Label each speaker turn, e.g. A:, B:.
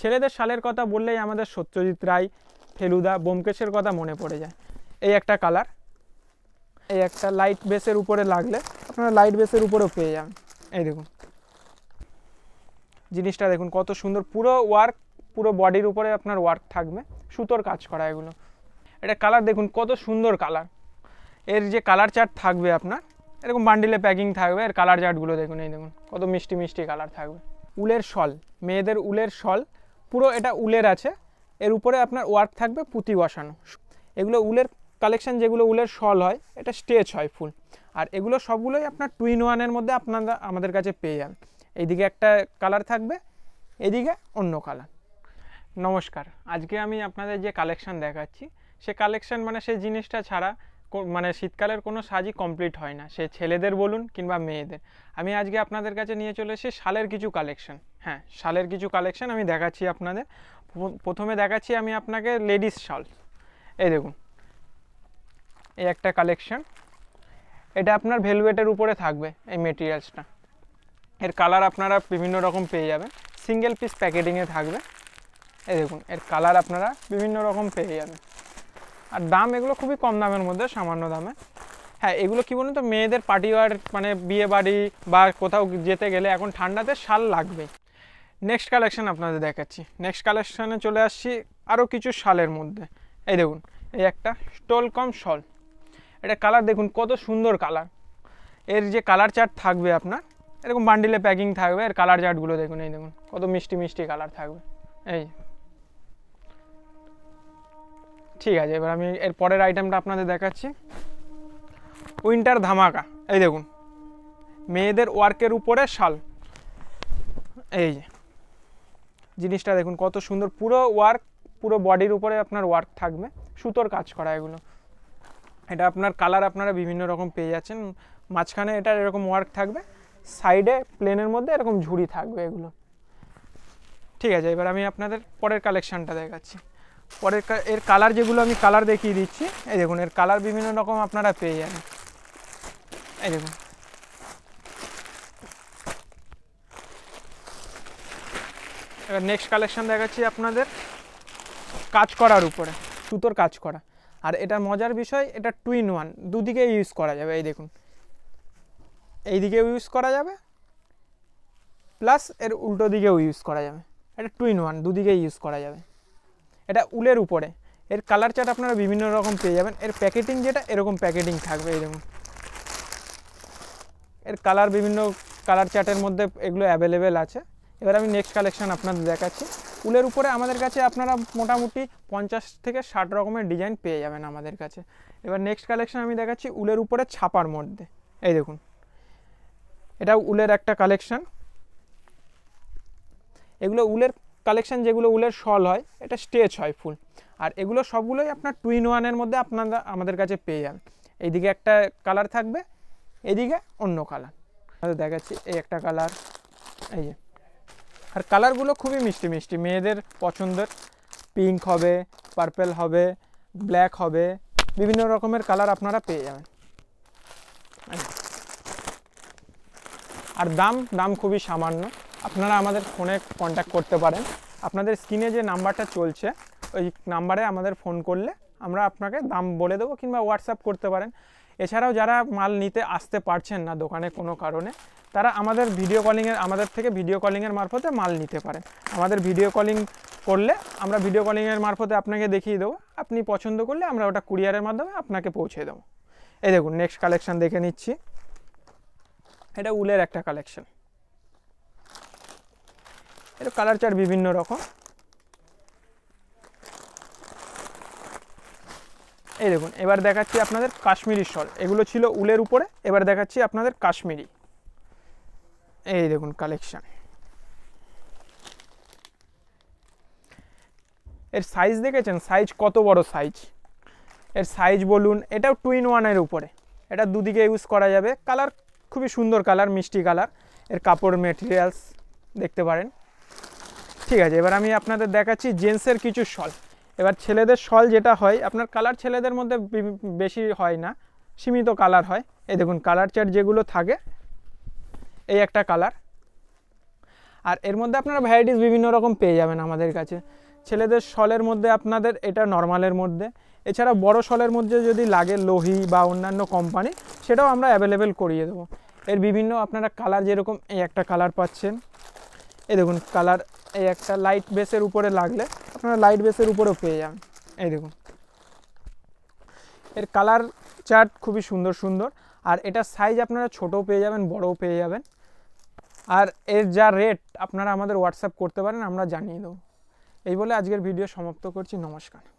A: ছেলেদের সালের কথা বললেই আমাদের সত্যজিৎ রায় ফেলুদা বোমকেশের কথা মনে পড়ে যায় এই একটা কালার এই একটা লাইট বেসের উপরে লাগলে আপনারা লাইট বেসের উপরেও পেয়ে যান এই দেখুন জিনিসটা দেখুন কত সুন্দর পুরো ওয়ার্ক পুরো বডির উপরে আপনার ওয়ার্ক থাকবে সুতোর কাজ করা এগুলো এটা কালার দেখুন কত সুন্দর কালার এর যে কালার চার্ট থাকবে আপনার এরকম বান্ডিলে প্যাকিং থাকবে এর কালার চার্টগুলো দেখুন এই দেখুন কত মিষ্টি মিষ্টি কালার থাকবে উলের শল মেয়েদের উলের শল পুরো এটা উলের আছে এর উপরে আপনার ওয়ার্ক থাকবে পুঁতি বসানো এগুলো উলের কালেকশান যেগুলো উলের শল হয় এটা স্টেচ হয় ফুল আর এগুলো সবগুলোই আপনার টুইন ওয়ানের মধ্যে আপনারা আমাদের কাছে পেয়ে যান এইদিকে একটা কালার থাকবে এদিকে অন্য কালার নমস্কার আজকে আমি আপনাদের যে কালেকশান দেখাচ্ছি সে কালেকশান মানে সেই জিনিসটা ছাড়া মানে শীতকালের কোনো সাজই কমপ্লিট হয় না সে ছেলেদের বলুন কিংবা মেয়েদের আমি আজকে আপনাদের কাছে নিয়ে চলে এসে শালের কিছু কালেকশান হ্যাঁ শালের কিছু কালেকশান আমি দেখাচ্ছি আপনাদের প্রথমে দেখাচ্ছি আমি আপনাকে লেডিস শাল এই দেখুন এই একটা কালেকশান এটা আপনার ভেলভেটের উপরে থাকবে এই মেটেরিয়ালসটা এর কালার আপনারা বিভিন্ন রকম পেয়ে যাবেন সিঙ্গেল পিস প্যাকেটিংয়ে থাকবে এই দেখুন এর কালার আপনারা বিভিন্ন রকম পেয়ে যাবেন আর দাম এগুলো খুবই কম দামের মধ্যে সামান্য দামে হ্যাঁ এগুলো কী বলুন তো মেয়েদের পার্টি ওয়ার মানে বিয়ে বাড়ি বা কোথাও যেতে গেলে এখন ঠান্ডাতে শাল লাগবে নেক্সট কালেকশান আপনাদের দেখাচ্ছি নেক্সট কালেকশানে চলে আসছি আরও কিছু শালের মধ্যে এই দেখুন এই একটা স্টল কম শল এটা কালার দেখুন কত সুন্দর কালার এর যে কালার চার্ট থাকবে আপনার এরকম বান্ডিলে প্যাকিং থাকবে এর কালার চার্টগুলো দেখুন এই দেখুন কত মিষ্টি মিষ্টি কালার থাকবে এই ঠিক আছে এবার আমি এর পরের আইটেমটা আপনাদের দেখাচ্ছি উইন্টার ধামাকা এই দেখুন মেয়েদের ওয়ার্কের উপরে শাল এই যে জিনিসটা দেখুন কত সুন্দর পুরো ওয়ার্ক পুরো বডির উপরে আপনার ওয়ার্ক থাকবে সুতোর কাজ করা এগুলো এটা আপনার কালার আপনারা বিভিন্ন রকম পেয়ে যাচ্ছেন মাঝখানে এটা এরকম ওয়ার্ক থাকবে সাইডে প্লেনের মধ্যে এরকম ঝুড়ি থাকবে এগুলো ঠিক আছে এবার আমি আপনাদের পরের কালেকশানটা দেখাচ্ছি পরের এর কালার যেগুলো আমি কালার দেখিয়ে দিচ্ছি এই দেখুন এর কালার বিভিন্ন রকম আপনারা পেয়ে যাবেন এই দেখুন এবার নেক্সট কালেকশান দেখাচ্ছি আপনাদের কাজ করার উপরে সুতোর কাজ করা আর এটা মজার বিষয় এটা টুইন ওয়ান দুদিকে ইউজ করা যাবে এই দেখুন এই দিকেও ইউজ করা যাবে প্লাস এর উল্টো দিকেও ইউজ করা যাবে এটা টুইন ওয়ান দুদিকে ইউজ করা যাবে এটা উলের উপরে এর কালার চার্ট আপনারা বিভিন্ন রকম পেয়ে যাবেন এর প্যাকেটিং যেটা এরকম প্যাকেটিং থাকবে এই দেখুন এর কালার বিভিন্ন কালার চার্টের মধ্যে এগুলো অ্যাভেলেবেল আছে এবার আমি নেক্সট কালেকশান আপনাদের দেখাচ্ছি উলের উপরে আমাদের কাছে আপনারা মোটামুটি পঞ্চাশ থেকে ষাট রকমের ডিজাইন পেয়ে যাবেন আমাদের কাছে এবার নেক্সট কালেকশান আমি দেখাচ্ছি উলের উপরে ছাপার মধ্যে এই দেখুন এটা উলের একটা কালেকশান এগুলো উলের কালেকশান যেগুলো উলের শল হয় এটা স্টেচ হয় ফুল আর এগুলো সবগুলোই আপনার টুইন ওয়ানের মধ্যে আপনারা আমাদের কাছে পেয়ে যান এইদিকে একটা কালার থাকবে এদিকে অন্য কালার দেখাচ্ছি এই একটা কালার এই যে আর কালারগুলো খুবই মিষ্টি মিষ্টি মেয়েদের পছন্দের পিঙ্ক হবে পার্পেল হবে ব্ল্যাক হবে বিভিন্ন রকমের কালার আপনারা পেয়ে যাবেন আর দাম দাম খুবই সামান্য আপনারা আমাদের ফোনে কন্ট্যাক্ট করতে পারেন আপনাদের স্ক্রিনে যে নাম্বারটা চলছে ওই নাম্বারে আমাদের ফোন করলে আমরা আপনাকে দাম বলে দেবো কিংবা হোয়াটসঅ্যাপ করতে পারেন এছাড়াও যারা মাল নিতে আসতে পারছেন না দোকানে কোনো কারণে তারা আমাদের ভিডিও কলিংয়ের আমাদের থেকে ভিডিও কলিংয়ের মারফতে মাল নিতে পারেন আমাদের ভিডিও কলিং করলে আমরা ভিডিও কলিংয়ের মারফতে আপনাকে দেখিয়ে দেবো আপনি পছন্দ করলে আমরা ওটা কুরিয়ারের মাধ্যমে আপনাকে পৌঁছে দেবো এই দেখুন নেক্সট কালেকশান দেখে নিচ্ছি এটা উলের একটা কালেকশান এটা কালার চার বিভিন্ন রকম এই দেখুন এবার দেখাচ্ছি আপনাদের কাশ্মীরি শল এগুলো ছিল উলের উপরে এবার দেখাচ্ছি আপনাদের কাশ্মীরি এই দেখুন কালেকশান এর সাইজ দেখেছেন সাইজ কত বড় সাইজ এর সাইজ বলুন এটাও টুইন ওয়ানের উপরে এটা দুদিকে ইউজ করা যাবে কালার খুবই সুন্দর কালার মিষ্টি কালার এর কাপড় মেটেরিয়ালস দেখতে পারেন ঠিক আছে এবার আমি আপনাদের দেখাচ্ছি জেন্টসের কিছু শল এবার ছেলেদের শল যেটা হয় আপনার কালার ছেলেদের মধ্যে বেশি হয় না সীমিত কালার হয় এই দেখুন কালার চার্ট যেগুলো থাকে এই একটা কালার আর এর মধ্যে আপনারা ভ্যারাইটিস বিভিন্ন রকম পেয়ে যাবেন আমাদের কাছে ছেলেদের শলের মধ্যে আপনাদের এটা নর্মালের মধ্যে এছাড়া বড় শলের মধ্যে যদি লাগে লোহি বা অন্যান্য কোম্পানি সেটাও আমরা অ্যাভেলেবেল করিয়ে দেবো এর বিভিন্ন আপনারা কালার যেরকম এই একটা কালার পাচ্ছেন এই দেখুন কালার এই একটা লাইট বেসের উপরে লাগলে আপনারা লাইট বেসের উপরেও পেয়ে যাবেন এই দেখুন এর কালার চার্ট খুবই সুন্দর সুন্দর আর এটা সাইজ আপনারা ছোটও পেয়ে যাবেন বড়ও পেয়ে যাবেন আর এর যা রেট আপনারা আমাদের হোয়াটসঅ্যাপ করতে পারেন আমরা জানিয়ে দেবো এই বলে আজকের ভিডিও সমাপ্ত করছি নমস্কার